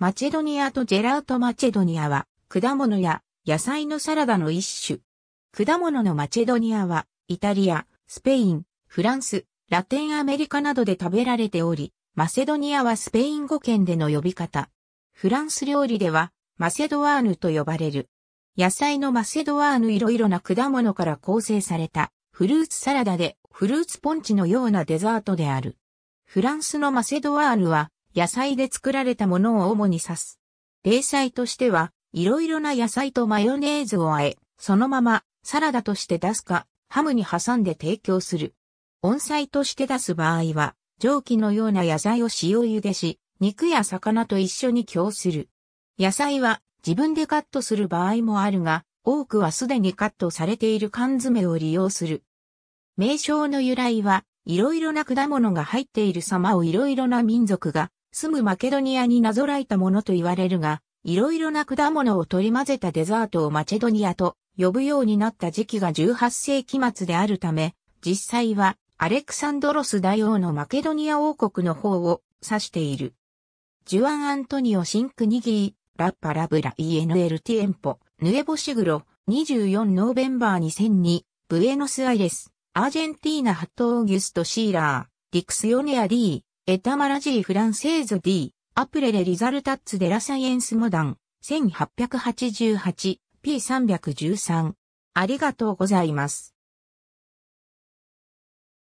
マチェドニアとジェラートマチェドニアは、果物や野菜のサラダの一種。果物のマチェドニアは、イタリア、スペイン、フランス、ラテンアメリカなどで食べられており、マセドニアはスペイン語圏での呼び方。フランス料理では、マセドワーヌと呼ばれる。野菜のマセドワーヌいろいろな果物から構成されたフルーツサラダでフルーツポンチのようなデザートである。フランスのマセドワーヌは野菜で作られたものを主に指す。例菜としては、いろいろな野菜とマヨネーズを和え、そのままサラダとして出すか、ハムに挟んで提供する。温菜として出す場合は、蒸気のような野菜を塩茹でし、肉や魚と一緒に供する。野菜は自分でカットする場合もあるが、多くはすでにカットされている缶詰を利用する。名称の由来は、いろいろな果物が入っている様をいろいろな民族が住むマケドニアになぞらえたものと言われるが、いろいろな果物を取り混ぜたデザートをマチェドニアと呼ぶようになった時期が18世紀末であるため、実際はアレクサンドロス大王のマケドニア王国の方を指している。ジュアン・アントニオ・シンクニギー、ラッパ・ラブラ・イエヌエル・ティエンポ、ヌエボシグロ、24ノーベンバー2002、ブエノスアイレス、アージェンティーナ・ハット・オーギュスト・シーラー、ディクスヨネア・ディー、エタマラジーフランセーズ D、アプレレリザルタッツデラサイエンスモダン、1888P313。ありがとうございます。